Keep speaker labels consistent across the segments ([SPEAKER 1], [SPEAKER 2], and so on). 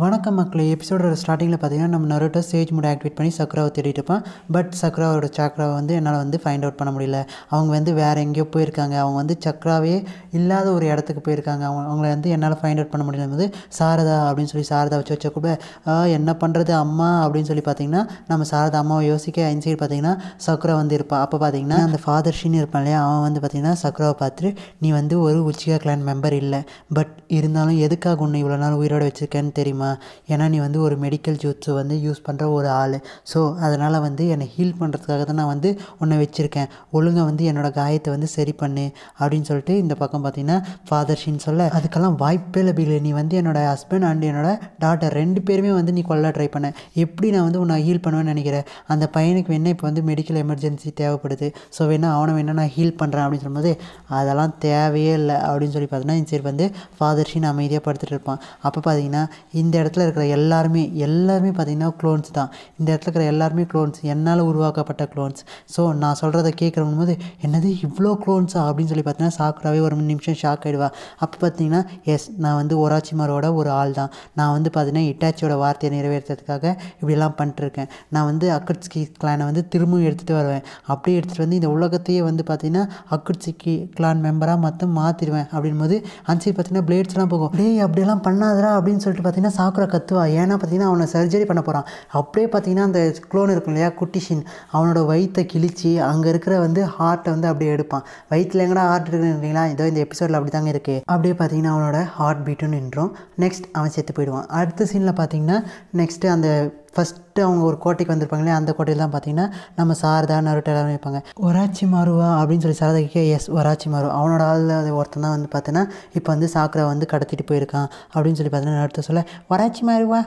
[SPEAKER 1] வணக்கம் மக்களே எபிசோடோட ஸ்டார்டிங்கில் பார்த்தீங்கன்னா நம்ம நரோட்டோ சேஜ் மூட ஆக்டிவேட் பண்ணி சக்ராவை தேடிட்டு இருப்பான் பட் சக்ராவோட சக்ராவை வந்து என்னால் வந்து ஃபைண்ட் அவுட் பண்ண முடியல அவங்க வந்து வேறு எங்கேயோ போயிருக்காங்க அவங்க வந்து சக்ராவே இல்லாத ஒரு இடத்துக்கு போயிருக்காங்க அவங்க அவங்கள வந்து என்னால் ஃபைண்ட் அவுட் பண்ண முடியல வந்து சாரதா அப்படின்னு சொல்லி சாரதா வச்சு வச்சா கூட என்ன பண்ணுறது அம்மா அப்படின்னு சொல்லி பார்த்தீங்கன்னா நம்ம சாரதா அம்மாவை யோசிக்க இன்சைட் பார்த்தீங்கன்னா சக்ரா வந்து இருப்பான் அப்போ பார்த்தீங்கன்னா அந்த ஃபாதர் ஷின்னு இருப்பான் இல்லையா அவன் வந்து பார்த்தீங்கன்னா சக்ராவை பார்த்துட்டு நீ வந்து ஒரு உச்சிகா கிளான் மெம்பர் இல்லை பட் இருந்தாலும் எதுக்காக ஒன்று இவ்வளோ நாள் உயிரோடு வச்சுருக்கேன்னு தெரியுமா முடியுமா ஏன்னா நீ வந்து ஒரு மெடிக்கல் ஜூத்ஸு வந்து யூஸ் பண்ணுற ஒரு ஆள் ஸோ அதனால் வந்து என்னை ஹீல் பண்ணுறதுக்காக தான் நான் வந்து உன்னை வச்சுருக்கேன் ஒழுங்காக வந்து என்னோடய காயத்தை வந்து சரி பண்ணு அப்படின்னு சொல்லிட்டு இந்த பக்கம் பார்த்தீங்கன்னா ஃபாதர்ஷின்னு சொல்ல அதுக்கெல்லாம் வாய்ப்பே இல்லை நீ வந்து என்னோடய ஹஸ்பண்ட் அண்ட் என்னோடய டாட்டர் ரெண்டு பேருமே வந்து நீ கொல்ல ட்ரை பண்ண எப்படி நான் வந்து உன்னை ஹீல் பண்ணுவேன்னு நினைக்கிறேன் அந்த பையனுக்கு வேணால் இப்போ வந்து மெடிக்கல் எமர்ஜென்சி தேவைப்படுது ஸோ வேணால் அவனை வேணால் நான் ஹீல் பண்ணுறேன் அப்படின்னு சொல்லும்போது அதெல்லாம் தேவையே இல்லை அப்படின்னு சொல்லி பார்த்தீங்கன்னா சரி வந்து ஃபாதர்ஷின் அமைதியாக படுத்துட்டு இருப்பான் அப்போ பார்த்தீங்கன்னா இந்த இடத்துல இருக்கிற எல்லாருமே எல்லாருமே பார்த்திங்கன்னா க்ளோன்ஸ் தான் இந்த இடத்துல இருக்கிற எல்லாருமே க்ளோன்ஸ் என்னால் உருவாக்கப்பட்ட க்ளோன்ஸ் ஸோ நான் சொல்கிறத கேட்குறவங்க போது என்னது இவ்வளோ க்ளோன்ஸா அப்படின்னு சொல்லி பார்த்தீங்கன்னா சாக்குறாவே ஒரு நிமிஷம் ஷாக் ஆகிடுவா அப்போ பார்த்தீங்கன்னா எஸ் நான் வந்து ஒராச்சிமாரோட ஒரு ஆள் தான் நான் வந்து பார்த்தீங்கன்னா இட்டாச்சியோட வார்த்தையை நிறைவேற்றுறதுக்காக இப்படிலாம் பண்ணிட்டுருக்கேன் நான் வந்து அக்கட்ஸ்கி கிளானை வந்து திரும்பவும் எடுத்துகிட்டு வருவேன் அப்படியே எடுத்துகிட்டு வந்து இந்த உலகத்தையே வந்து பார்த்தீங்கன்னா அக்குட்சிக்கு கிளான் மெம்பராக மொத்தம் மாற்றிடுவேன் போது அன்சி பார்த்தீங்கன்னா பிளேட்ஸ்லாம் போகும் டேய் அப்படியெல்லாம் பண்ணாதரா அப்படின்னு சொல்லிட்டு பார்த்தீங்கன்னா சாக்குரா கத்துவா ஏன்னா பார்த்தீங்கன்னா அவனை சர்ஜரி பண்ண போகிறான் அப்படியே பார்த்தீங்கன்னா அந்த குளோன் இருக்கும் இல்லையா குட்டிஷின் அவனோட வயிற்றை கிழிச்சு அங்கே இருக்கிற வந்து ஹார்ட்டை வந்து அப்படியே எடுப்பான் வயிற்றுல எங்கடா ஹார்ட் இருக்குன்றீங்களா இதோ இந்த எபிசோடில் அப்படி தாங்க இருக்குது அப்படியே பார்த்தீங்கன்னா அவனோட ஹார்ட் பீட்டும் நின்றோம் நெக்ஸ்ட் அவன் செத்து போயிடுவான் அடுத்த சீனில் பார்த்தீங்கன்னா நெக்ஸ்ட்டு அந்த ஃபஸ்ட் விட்டு அவங்க ஒரு கோட்டைக்கு வந்திருப்பாங்களே அந்த தான் பார்த்தீங்கன்னா நம்ம சாரதா நருட்டை எல்லாரும் வைப்பாங்க ஒராச்சி மாறுவா அப்படின்னு சொல்லி சாரதா கே எஸ் ஒராச்சி மாறு அவனோட அது ஒருத்தன் தான் வந்து பார்த்தீங்கன்னா இப்போ வந்து சாக்கரை வந்து கடத்திட்டு போயிருக்கான் அப்படின்னு சொல்லி பார்த்தீங்கன்னா நருட்டை சொல்ல ஒராச்சி மாறுவா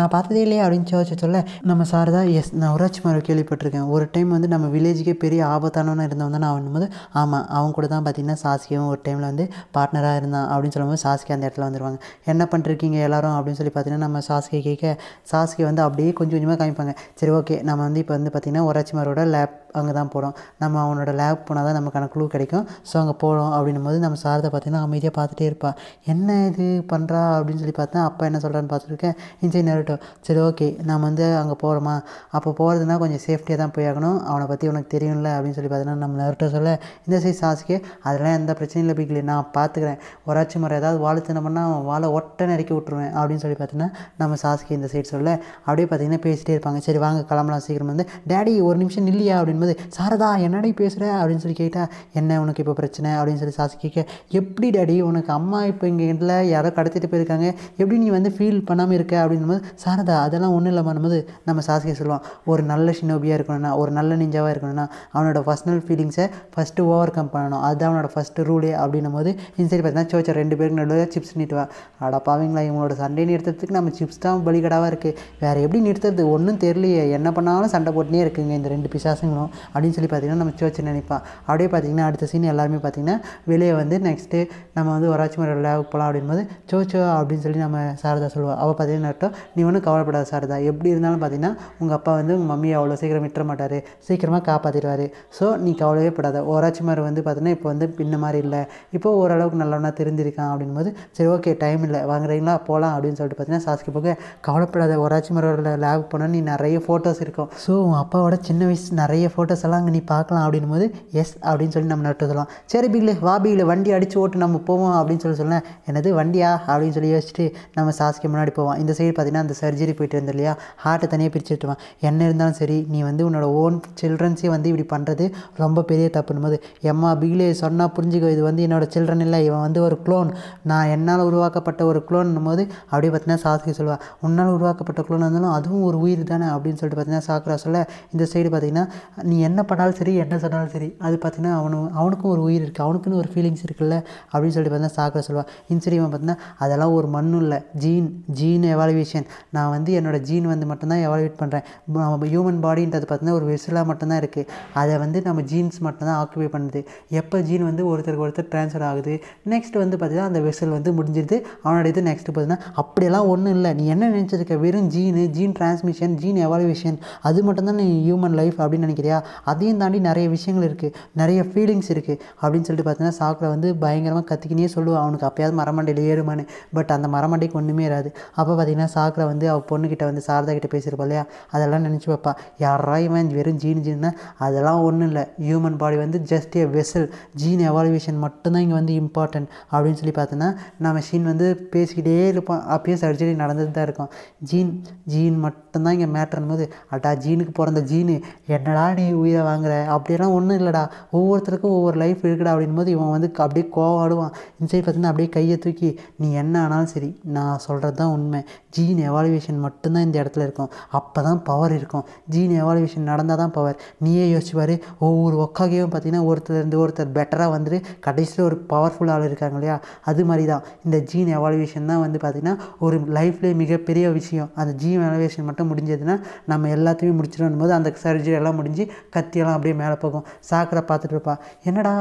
[SPEAKER 1] நான் பார்த்ததே இல்லையா அப்படின்னு சோச்சு சொல்ல நம்ம சாரதா எஸ் நான் ஒராச்சி மாறு கேள்விப்பட்டிருக்கேன் ஒரு டைம் வந்து நம்ம வில்லேஜுக்கே பெரிய ஆபத்தானவனாக இருந்தவன் தான் நான் போது ஆமாம் அவங்க கூட தான் பார்த்தீங்கன்னா சாசியும் ஒரு டைமில் வந்து பார்ட்னராக இருந்தான் அப்படின்னு சொல்லும்போது சாசிக்கு அந்த இடத்துல வந்துடுவாங்க என்ன பண்ணிருக்கீங்க எல்லாரும் அப்படின்னு சொல்லி பார்த்தீங்கன்னா நம்ம சாஸ்கே கேட்க சாஸ்கே வந்து அப்படியே கொஞ்சம் கொஞ்சமாக காமிப்பாங்க சரி ஓகே நம்ம வந்து இப்போ வந்து பார்த்திங்கன்னா ஒராச்சிமாரோட லேப் அங்கே தான் போகிறோம் நம்ம அவனோட லேப் போனால் தான் நமக்கான க்ளூ கிடைக்கும் ஸோ அங்கே போகிறோம் அப்படின்னும் போது நம்ம சாரதை பார்த்திங்கன்னா அமைதியாக பார்த்துட்டே இருப்பாள் என்ன இது பண்ணுறா அப்படின்னு சொல்லி பார்த்தா அப்பா என்ன சொல்கிறான்னு பார்த்துருக்கேன் இன்ஜினியர்ட்டோ சரி ஓகே நம்ம வந்து அங்கே போகிறோமா அப்போ போகிறதுனா கொஞ்சம் சேஃப்டியாக தான் போய் ஆகணும் அவனை பற்றி உனக்கு தெரியும்ல அப்படின்னு சொல்லி பார்த்தீங்கன்னா நம்ம நருட்டோ சொல்ல இந்த சைஸ் சாஸ்கே அதெல்லாம் எந்த பிரச்சனையும் இல்லை பிக்கல நான் பார்த்துக்கிறேன் ஒராட்சி முறை ஏதாவது வாழை தினம்னா அவன் வாழை ஒட்டை நறுக்கி விட்டுருவேன் அப்படின்னு சொல்லி பார்த்தீங்கன்னா நம்ம சாஸ்கே இந்த சைட் சொல்ல அப்படியே பார்த்தீங்கன்னா என்ன பேசிகிட்டே இருப்பாங்க சரி வாங்க கிளம்பலாம் சீக்கிரம் வந்து டேடி ஒரு நிமிஷம் இல்லையா அப்படின்போது சாரதா என்னடி பேசுகிற அப்படின்னு சொல்லி கேட்டால் என்ன உனக்கு இப்போ பிரச்சனை அப்படின்னு சொல்லி சாசி கேட்க எப்படி டேடி உனக்கு அம்மா இப்போ இங்கே இடத்துல யாரோ கடத்திட்டு போயிருக்காங்க எப்படி நீ வந்து ஃபீல் பண்ணாமல் இருக்க அப்படின்போது சாரதா அதெல்லாம் ஒன்றும் இல்லாமல் நம்ம சாசிக்க சொல்லுவோம் ஒரு நல்ல ஷினோபியாக இருக்கணும்னா ஒரு நல்ல நெஞ்சாவாக இருக்கணும்னா அவனோட பர்சனல் ஃபீலிங்ஸை ஃபஸ்ட்டு ஓவர் கம் பண்ணணும் அதுதான் அவனோட ஃபஸ்ட்டு ரூலே அப்படின்னும் போது இன்சைட் பார்த்தீங்கன்னா சோச்சா ரெண்டு பேருக்கு நடுவில் சிப்ஸ் நீட்டுவேன் அடப்பாவீங்களா இவங்களோட சண்டை நிறுத்துறதுக்கு நம்ம சிப்ஸ் தான் பலிகடாவாக இருக்குது வேறு எப்படி நிறுத்த நிறுத்துறது ஒன்றும் தெரியலையே என்ன பண்ணாலும் சண்டை போட்டுனே இருக்குங்க இந்த ரெண்டு பிசாசுங்களும் அப்படின்னு சொல்லி பார்த்தீங்கன்னா நம்ம சிவச்சு நினைப்பான் அப்படியே பார்த்தீங்கன்னா அடுத்த சீன் எல்லாருமே பார்த்தீங்கன்னா வெளியே வந்து நெக்ஸ்ட்டு நம்ம வந்து ஒராட்சி முறை விளையாவுக்கு போகலாம் அப்படின்போது சோ சோ அப்படின்னு சொல்லி நம்ம சாரதா சொல்லுவாள் அவள் பார்த்தீங்கன்னா நீ ஒன்றும் கவலைப்படாத சாரதா எப்படி இருந்தாலும் பார்த்தீங்கன்னா உங்கள் அப்பா வந்து உங்கள் மம்மியை அவ்வளோ சீக்கிரம் விட்டுற மாட்டார் சீக்கிரமாக காப்பாற்றிடுவார் ஸோ நீ கவலையே படாத ஓராச்சி மாதிரி வந்து பார்த்தீங்கன்னா இப்போ வந்து பின்ன மாதிரி இல்லை இப்போ ஓரளவுக்கு நல்லவனா தெரிஞ்சிருக்கான் அப்படின்போது போது சரி ஓகே டைம் இல்லை வாங்குறீங்களா போகலாம் அப்படின்னு சொல்லிட்டு பார்த்தீங்கன்னா சாஸ்கி போக கவலைப்படாத ஓராச்சி மரோட ட்ராவல் பண்ண நீ நிறைய ஃபோட்டோஸ் இருக்கும் ஸோ உன் அப்பாவோட சின்ன வயசு நிறைய ஃபோட்டோஸ் எல்லாம் அங்கே நீ பார்க்கலாம் அப்படின்னும் போது எஸ் அப்படின்னு சொல்லி நம்ம நட்டு சொல்லலாம் சரி பிகிலே வா பிகளே வண்டி அடித்து ஓட்டு நம்ம போவோம் அப்படின்னு சொல்லி சொன்னேன் என்னது வண்டியா அப்படின்னு சொல்லி யோசிச்சுட்டு நம்ம சாஸ்க்கு முன்னாடி போவோம் இந்த சைடு பார்த்தீங்கன்னா அந்த சர்ஜரி போயிட்டு இருந்தது இல்லையா ஹார்ட்டை தனியாக பிரிச்சுட்டுவான் என்ன இருந்தாலும் சரி நீ வந்து உன்னோட ஓன் சில்ட்ரன்ஸே வந்து இப்படி பண்ணுறது ரொம்ப பெரிய தப்புன்னு போது எம்மா பிகிலே சொன்னால் புரிஞ்சுக்கோ இது வந்து என்னோடய சில்ட்ரன் இல்லை இவன் வந்து ஒரு க்ளோன் நான் என்னால் உருவாக்கப்பட்ட ஒரு க்ளோன் போது அப்படியே பார்த்தீங்கன்னா சாஸ்கி சொல்லுவாள் உன்னால் உருவாக்கப்பட்ட க்ளோன் இருந்தாலும் அது அதுவும் ஒரு உயிர் தானே அப்படின்னு சொல்லிட்டு பார்த்தீங்கன்னா சாக்குரா சொல்ல இந்த சைடு பார்த்திங்கன்னா நீ என்ன பண்ணாலும் சரி என்ன சொன்னாலும் சரி அது பார்த்திங்கன்னா அவனு அவனுக்கும் ஒரு உயிர் இருக்குது அவனுக்குன்னு ஒரு ஃபீலிங்ஸ் இருக்குல்ல அப்படின்னு சொல்லிட்டு பார்த்தீங்கன்னா சாக்குரா சொல்லுவான் இன்சரிவன் பார்த்தீங்கன்னா அதெல்லாம் ஒரு மண்ணும் இல்லை ஜீன் ஜீன் எவாலுவேஷன் நான் வந்து என்னோடய ஜீன் வந்து மட்டும்தான் எவாலுவேட் பண்ணுறேன் நம்ம ஹியூமன் பாடின்றது பார்த்திங்கன்னா ஒரு வெசலாக மட்டும்தான் இருக்குது அதை வந்து நம்ம ஜீன்ஸ் மட்டும்தான் ஆக்குபை பண்ணுது எப்போ ஜீன் வந்து ஒருத்தருக்கு ஒருத்தர் ட்ரான்ஸ்ஃபர் ஆகுது நெக்ஸ்ட் வந்து பார்த்திங்கன்னா அந்த வெசல் வந்து முடிஞ்சிருது அவனோட இது நெக்ஸ்ட்டு பார்த்தீங்கன்னா அப்படியெல்லாம் ஒன்றும் இல்லை நீ என்ன நினச்சிருக்க வெறும் gene gene transmission gene evaluation அது மட்டும்தான் ஹியூமன் லைஃப் அப்படின்னு நினைக்கிறியா அதையும் தாண்டி நிறைய விஷயங்கள் இருக்குது நிறைய ஃபீலிங்ஸ் இருக்குது அப்படின்னு சொல்லிட்டு பார்த்தீங்கன்னா சாக்கில் வந்து பயங்கரமாக கத்திக்கினே சொல்லுவாள் அவனுக்கு அப்போயாவது மரமண்டையில் ஏறுமான்னு பட் அந்த மரமண்டைக்கு ஒன்றுமே இராது அப்போ பார்த்தீங்கன்னா சாக்கில் வந்து அவள் பொண்ணுக்கிட்ட வந்து சாரதா கிட்டே பேசியிருப்பா இல்லையா அதெல்லாம் நினச்சி பார்ப்பா யாரா இவன் வெறும் ஜீன் ஜீன்னா அதெல்லாம் ஒன்றும் இல்லை ஹியூமன் பாடி வந்து just a vessel gene evaluation மட்டும்தான் இங்கே வந்து இம்பார்ட்டன்ட் அப்படின்னு சொல்லி பார்த்தோன்னா நம்ம ஷீன் வந்து பேசிக்கிட்டே இருப்போம் அப்பயே சர்ஜரி நடந்துட்டு தான் இருக்கும் ஜீன் ஜீன் மட்டும் மட்டும்தான் இங்கே மேட்ருன்னு போது அடா ஜீனுக்கு பிறந்த ஜீனு என்னடா நீ உயிரை வாங்குற அப்படியெல்லாம் ஒன்றும் இல்லைடா ஒவ்வொருத்தருக்கும் ஒவ்வொரு லைஃப் இருக்குடா அப்படின் போது இவன் வந்து அப்படியே கோவாடுவான் இன்சைட் பார்த்தீங்கன்னா அப்படியே கையை தூக்கி நீ என்ன ஆனாலும் சரி நான் சொல்கிறது தான் உண்மை ஜீன் எவாலுவேஷன் மட்டும்தான் இந்த இடத்துல இருக்கும் அப்போ தான் பவர் இருக்கும் ஜீன் எவாலுவேஷன் நடந்தால் தான் பவர் நீயே யோசிச்சுவார் ஒவ்வொரு ஒக்காகையும் பார்த்தீங்கன்னா இருந்து ஒருத்தர் பெட்டராக வந்துட்டு கடைசியில் ஒரு பவர்ஃபுல் ஆள் இருக்காங்க இல்லையா அது மாதிரி தான் இந்த ஜீன் எவாலுவேஷன் தான் வந்து பார்த்திங்கன்னா ஒரு லைஃப்லேயே மிகப்பெரிய விஷயம் அந்த ஜீன் எவாலுவேஷன் ஆப்ரேஷன் மட்டும் முடிஞ்சதுன்னா நம்ம எல்லாத்தையுமே முடிச்சிடணும் போது அந்த சர்ஜரி எல்லாம் முடிஞ்சு கத்தியெல்லாம் அப்படியே மேலே போகும் சாக்கரை பார்த்துட்டு இருப்பான் என்னடா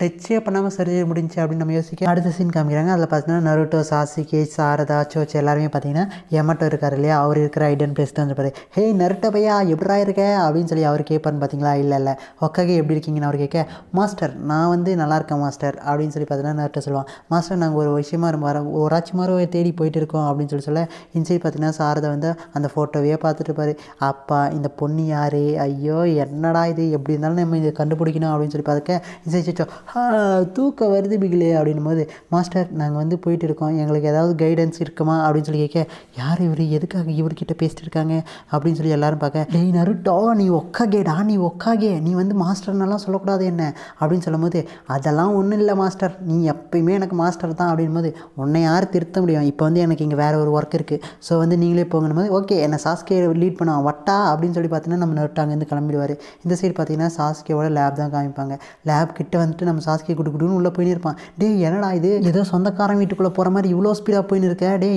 [SPEAKER 1] டச்சே பண்ணாமல் சர்ஜரி முடிஞ்சு அப்படின்னு நம்ம யோசிக்க அடுத்த சீன் காமிக்கிறாங்க அதில் பார்த்தீங்கன்னா நருட்டோ சாசி கேஜ் சாரதா சோச் எல்லாருமே பார்த்தீங்கன்னா எமட்டோ இருக்கார் இல்லையா அவர் இருக்கிற ஐடன் பிளேஸ் தான் இருப்பார் ஹே நருட்டோ பையா எப்படா இருக்க அப்படின்னு சொல்லி அவர் கேட்பார்னு பார்த்தீங்களா இல்லை இல்லை ஒக்காகே எப்படி இருக்கீங்கன்னு அவர் கேட்க மாஸ்டர் நான் வந்து நல்லா இருக்கேன் மாஸ்டர் அப்படின்னு சொல்லி பார்த்தீங்கன்னா நருட்டோ சொல்லுவான் மாஸ்டர் நாங்கள் ஒரு விஷயமா வர ஒரு ஆட்சி மாதிரி தேடி போயிட்டு இருக்கோம் அப்படின்னு சொல்லி சொல்ல இன்சைட் பார்த்தீங்கன்னா சாரதா வந்து அந்த அந்த ஃபோட்டோவையே பாரு அப்பா இந்த பொண்ணு யார் ஐயோ என்னடா இது எப்படி இருந்தாலும் நம்ம இதை கண்டுபிடிக்கணும் அப்படின்னு சொல்லி பார்த்துக்க தூக்கம் வருது பிகிலே அப்படின்னும் போது மாஸ்டர் நாங்கள் வந்து போயிட்டு இருக்கோம் எங்களுக்கு ஏதாவது கைடன்ஸ் இருக்குமா அப்படின்னு சொல்லி கேட்க யார் இவர் எதுக்காக இவர்கிட்ட பேசிட்டு இருக்காங்க அப்படின்னு சொல்லி எல்லாரும் பார்க்க டெய் நருட்டோ நீ ஒக்காகேடா நீ ஒக்காகே நீ வந்து மாஸ்டர்னெல்லாம் சொல்லக்கூடாது என்ன அப்படின்னு சொல்லும்போது அதெல்லாம் ஒன்றும் இல்லை மாஸ்டர் நீ எப்பயுமே எனக்கு மாஸ்டர் தான் அப்படின்னும் போது உன்னை யார் திருத்த முடியும் இப்போ வந்து எனக்கு இங்கே வேறு ஒரு ஒர்க் இருக்குது ஸோ வந்து நீங்களே போங்கன்னு போது ஓகே என்னை சாஸ்கே லீட் பண்ண வட்டா அப்படின்னு சொல்லி பார்த்தீங்கன்னா நம்ம நர்ட் இருந்து கிளம்பிடுவார் இந்த சைடு பார்த்தீங்கன்னா சாஸ்கியோட லேப் தான் காமிப்பாங்க லேப் கிட்டே வந்துட்டு நம்ம சாஸ்கே குடு குடுன்னு உள்ளே போயின்னு இருப்பான் டே என்னடா இது ஏதோ சொந்தக்காரன் வீட்டுக்குள்ளே போகிற மாதிரி இவ்வளோ ஸ்பீடாக போயின்னு இருக்க டே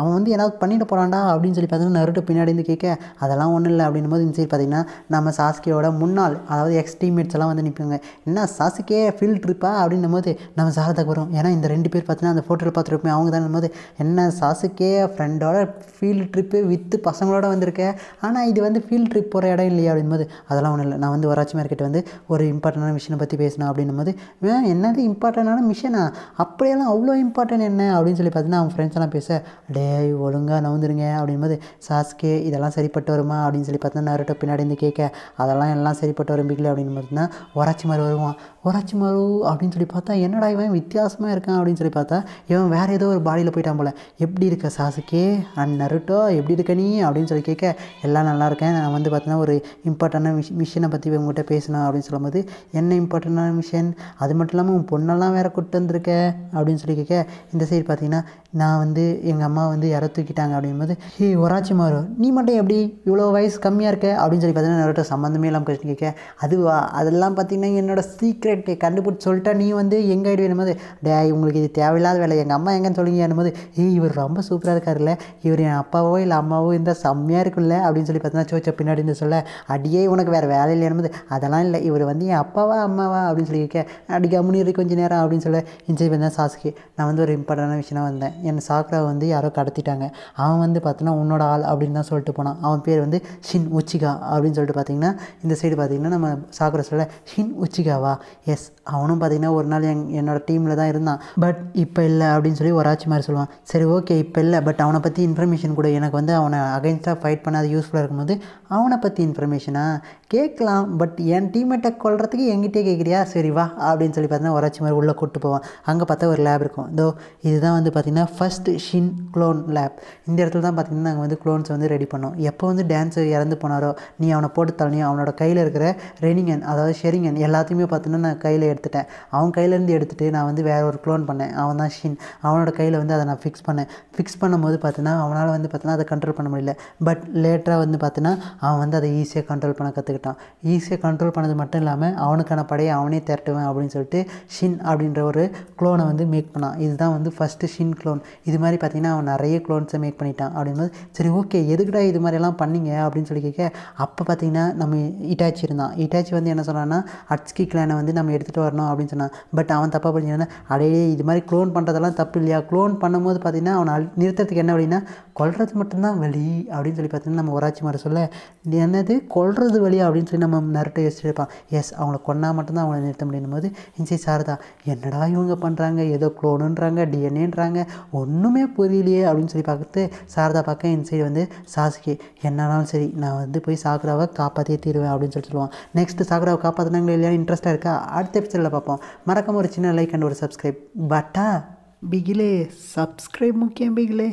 [SPEAKER 1] அவன் வந்து ஏதாவது பண்ணிட்டு போகிறான்டா அப்படின்னு சொல்லி பார்த்தீங்கன்னா நருட்டு பின்னாடி இருந்து கேட்க அதெல்லாம் ஒன்றும் இல்லை அப்படின்னும் போது இந்த சைடு பார்த்தீங்கன்னா நம்ம சாஸ்கேயோட முன்னாள் அதாவது எக்ஸ் டீம்மேட்ஸ் எல்லாம் வந்து நிற்பாங்க என்ன சாஸ்கே ஃபீல்ட் ட்ரிப்பா அப்படின்னும் போது நம்ம சாரதாக்கு வரும் ஏன்னா இந்த ரெண்டு பேர் பார்த்தீங்கன்னா அந்த ஃபோட்டோவில் பார்த்துருப்போம் அவங்க தான் போது என்ன சாஸுக்கே ஃப்ரெண்டோட ஃபீல்டு ட்ரிப்பு வித்து பசங்களோட வந்திருக்கேன் ஆனால் இது வந்து ஃபீல்ட் ட்ரிப் போகிற இடம் இல்லையா அப்படின்போது அதெல்லாம் ஒன்றும் இல்லை நான் வந்து வராட்சி மார்க்கெட் வந்து ஒரு இம்பார்ட்டண்டான மிஷினை பற்றி பேசினா அப்படின்னும் போது என்னது இம்பார்ட்டண்டான மிஷினா அப்படியெல்லாம் அவ்வளோ இம்பார்ட்டன்ட் என்ன அப்படின்னு சொல்லி பார்த்தீங்கன்னா அவன் ஃப்ரெண்ட்ஸ் எல்லாம் பேச டே ஒழுங்காக நவுந்துருங்க போது சாஸ்கே இதெல்லாம் சரிப்பட்டு வருமா அப்படின்னு சொல்லி பார்த்தா நருட்ட பின்னாடி இருந்து கேட்க அதெல்லாம் எல்லாம் சரிப்பட்டு வரும் பிகில் அப்படின்னு பார்த்தீங்கன்னா ஒராச்சி மாதிரி வருவான் ஒராச்சி மாதிரி அப்படின்னு சொல்லி பார்த்தா என்னடா இவன் வித்தியாசமாக இருக்கான் அப்படின்னு சொல்லி பார்த்தா இவன் வேறு ஏதோ ஒரு பாடியில் போயிட்டான் போல் எப்படி இருக்க சாசுக்கே அண்ட் நருட்டோ எப்படி இருக்க நீ அப்படின்னு சொல்லி கேட்க எல்லாம் நல்லா இருக்கேன் நான் வந்து பார்த்தீங்கன்னா ஒரு இம்பார்ட்டண்டான மிஷ் மிஷினை பற்றி உங்கள்கிட்ட பேசணும் அப்படின்னு சொல்லும்போது என்ன இம்பார்ட்டண்டான மிஷின் அது மட்டும் இல்லாமல் உன் பொண்ணெல்லாம் வேறு கூப்பிட்டு வந்திருக்க அப்படின்னு சொல்லி கேட்க இந்த சைடு பார்த்தீங்கன்னா நான் வந்து எங்கள் அம்மா வந்து இற தூக்கிட்டாங்க அப்படிங்கும்போது ஹே ஒராட்சி மாறு நீ மட்டும் எப்படி இவ்வளோ வயசு கம்மியாக இருக்க அப்படின்னு சொல்லி பார்த்தீங்கன்னா நிறைய சம்மந்தமே இல்லாமல் கொஸ்டின் கேட்க அதுவா அதெல்லாம் பார்த்தீங்கன்னா என்னோடய சீக்ரெட் கண்டுபிடிச்சி சொல்லிட்டா நீ வந்து எங்கே ஆகிடுவேன் போது டே உங்களுக்கு இது தேவையில்லாத வேலை எங்கள் அம்மா எங்கேன்னு சொல்லுங்க போது ஹே இவர் ரொம்ப சூப்பராக இருக்கார்ல இவர் என் அப்பாவோ இல்லை அம்மாவோ இருந்தால் செம்மையாக இருக்கும்ல அப்படின்னு சொல்லி பார்த்தீங்கன்னா சோச்ச பின்னாடின்னு சொல்ல அடியே உனக்கு வேறு வேலை இல்லைன்னு போது அதெல்லாம் இல்லை இவர் வந்து என் அப்பாவா அம்மாவா அப்படின்னு சொல்லி கேட்க அடிக்க முன்னேறி கொஞ்சம் நேரம் அப்படின்னு சொல்ல இன்ஜாய் பார்த்தீங்கன்னா சாஸ்கி நான் வந்து ஒரு இம்பார்ட்டண்டான விஷயம் வந்தேன் என் சாக்ராவை வந்து யாரோ கடத்திட்டாங்க அவன் வந்து பார்த்தீங்கன்னா உன்னோட ஆள் அப்படின்னு தான் சொல்லிட்டு போனான் அவன் பேர் வந்து ஷின் உச்சிகா அப்படின்னு சொல்லிட்டு பார்த்தீங்கன்னா இந்த சைடு பார்த்தீங்கன்னா நம்ம சாக்ரா சொல்ல ஷின் உச்சிகாவா எஸ் அவனும் பார்த்தீங்கன்னா ஒரு நாள் என் என்னோடய டீமில் தான் இருந்தான் பட் இப்போ இல்லை அப்படின்னு சொல்லி ஒரு ஆட்சி மாதிரி சொல்லுவான் சரி ஓகே இப்போ இல்லை பட் அவனை பற்றி இன்ஃபர்மேஷன் கூட எனக்கு வந்து அவனை அகைன்ஸ்டாக ஃபைட் பண்ணாத யூஸ்ஃபுல்லாக இருக்கும்போது அவனை பற்றி இன்ஃபர்மேஷனாக கேட்கலாம் பட் என் டீம்மேட்டை கொள்றதுக்கு என்கிட்டே கேட்குறியா சரி வா அப்படின்னு சொல்லி பார்த்தீங்கன்னா ஒரு மாதிரி உள்ளே கூட்டு போவான் அங்கே பார்த்தா ஒரு லேப் இருக்கும் இதோ இதுதான் வந்து பார்த்திங்கன்னா ஃபஸ்ட் ஷின் குளோன் லேப் இந்த இடத்துல தான் பார்த்திங்கன்னா நாங்கள் வந்து குளோன்ஸை வந்து ரெடி பண்ணோம் எப்போ வந்து டான்ஸ் இறந்து போனாரோ நீ அவனை போட்டு தள்ளியோ அவனோட கையில் இருக்கிற ரெனிங்கன் அதாவது ஷெரிங்கன் எல்லாத்தையுமே பார்த்தீங்கன்னா நான் கையில் எடுத்துட்டேன் அவன் கையிலேருந்து எடுத்துகிட்டு நான் வந்து வேறு ஒரு குளோன் பண்ணேன் அவன் தான் ஷின் அவனோட கையில் வந்து அதை நான் ஃபிக்ஸ் பண்ணேன் ஃபிக்ஸ் பண்ணும்போது பார்த்தீங்கன்னா அவனால் வந்து பார்த்தீங்கன்னா அதை கண்ட்ரோல் பண்ண முடியல பட் லேட்டராக வந்து பார்த்தீங்கன்னா அவன் வந்து அதை ஈஸியாக கண்ட்ரோல் பண்ண கற்றுக்கிட்டான் போயிட்டான் ஈஸியாக கண்ட்ரோல் பண்ணது மட்டும் இல்லாமல் அவனுக்கான படையை அவனே திரட்டுவேன் அப்படின்னு சொல்லிட்டு ஷின் அப்படின்ற ஒரு க்ளோனை வந்து மேக் பண்ணான் இதுதான் வந்து ஃபஸ்ட்டு ஷின் க்ளோன் இது மாதிரி பார்த்திங்கன்னா அவன் நிறைய க்ளோன்ஸை மேக் பண்ணிட்டான் அப்படின்னு சரி ஓகே எதுக்குடா இது மாதிரிலாம் பண்ணீங்க அப்படின்னு சொல்லி கேட்க அப்போ பார்த்திங்கன்னா நம்ம இட்டாச்சி இருந்தான் இட்டாச்சி வந்து என்ன சொன்னான்னா அட்ஸ்கி கிளானை வந்து நம்ம எடுத்துகிட்டு வரணும் அப்படின்னு சொன்னான் பட் அவன் தப்பாக பண்ணிங்கன்னா அடையே இது மாதிரி க்ளோன் பண்ணுறதெல்லாம் தப்பு இல்லையா க்ளோன் பண்ணும்போது பார்த்திங்கன்னா அவனை நிறுத்துறதுக்கு என்ன அப்படின்னா கொல்றது மட்டும்தான் வழி அப்படின்னு சொல்லி பார்த்தீங்கன்னா நம்ம ஒராச்சி மாதிரி சொல்ல என்னது கொல்றது வழியாக அப்படின்னு சொல்லி நம்ம மிரட்ட யோசிச்சிருப்பான் எஸ் அவங்கள கொன்னா மட்டும்தான் அவங்கள நிறுத்த முடியும் போது என்சி சாரதா என்னடா இவங்க பண்ணுறாங்க ஏதோ குளோனுன்றாங்க டிஎன்ஏன்றாங்க ஒன்றுமே புரியலையே அப்படின்னு சொல்லி பார்த்து சாரதா பார்க்க என் சைடு வந்து சாசுகே என்னாலும் சரி நான் வந்து போய் சாக்ராவை காப்பாற்றியே தீருவேன் அப்படின்னு சொல்லி சொல்லுவான் நெக்ஸ்ட்டு சாக்ராவை காப்பாற்றினாங்களே இல்லையா இன்ட்ரெஸ்ட்டாக இருக்கா அடுத்த எபிசோடில் பார்ப்போம் மறக்காம ஒரு சின்ன லைக் அண்ட் ஒரு சப்ஸ்கிரைப் பட்டா பிகிலே சப்ஸ்கிரைப் முக்கியம் பிகிலே